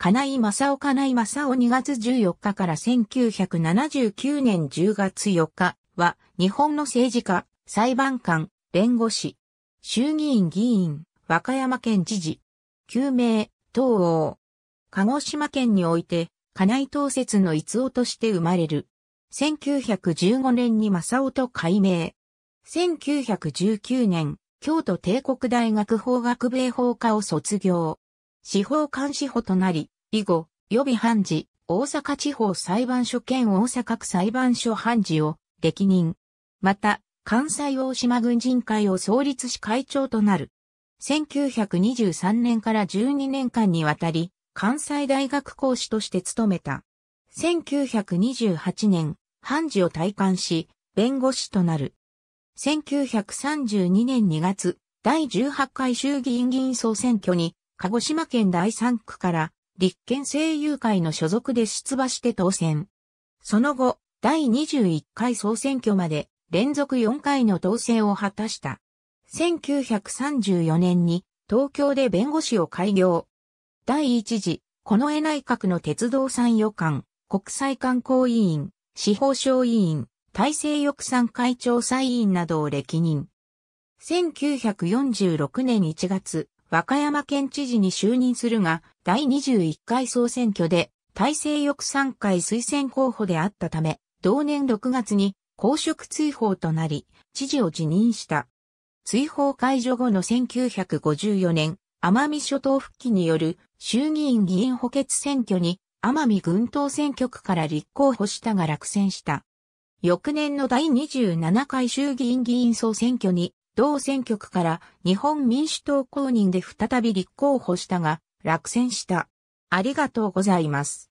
金井正夫金井正夫2月14日から1979年10月4日は、日本の政治家、裁判官、弁護士、衆議院議員、和歌山県知事、救命、東欧。鹿児島県において、金井統説の逸夫として生まれる。1915年に正夫と改名。1919年、京都帝国大学法学部へ法科を卒業。司法官司法となり、以後、予備判事、大阪地方裁判所兼大阪区裁判所判事を歴任。また、関西大島軍人会を創立し会長となる。1923年から12年間にわたり、関西大学講師として務めた。1928年、判事を退官し、弁護士となる。1932年2月、第18回衆議院議員総選挙に鹿児島県第3区から立憲政友会の所属で出馬して当選。その後、第21回総選挙まで連続4回の当選を果たした。1934年に東京で弁護士を開業。第一次、近衛内閣の鉄道参与官、国際観光委員、司法省委員、大政翼賛会長参委員などを歴任。1946年1月、和歌山県知事に就任するが、第21回総選挙で、大政翼3回推薦候補であったため、同年6月に公職追放となり、知事を辞任した。追放解除後の1954年、奄美諸島復帰による衆議院議員補欠選挙に奄美群島選挙区から立候補したが落選した。翌年の第27回衆議院議員総選挙に同選挙区から日本民主党公認で再び立候補したが、落選した。ありがとうございます。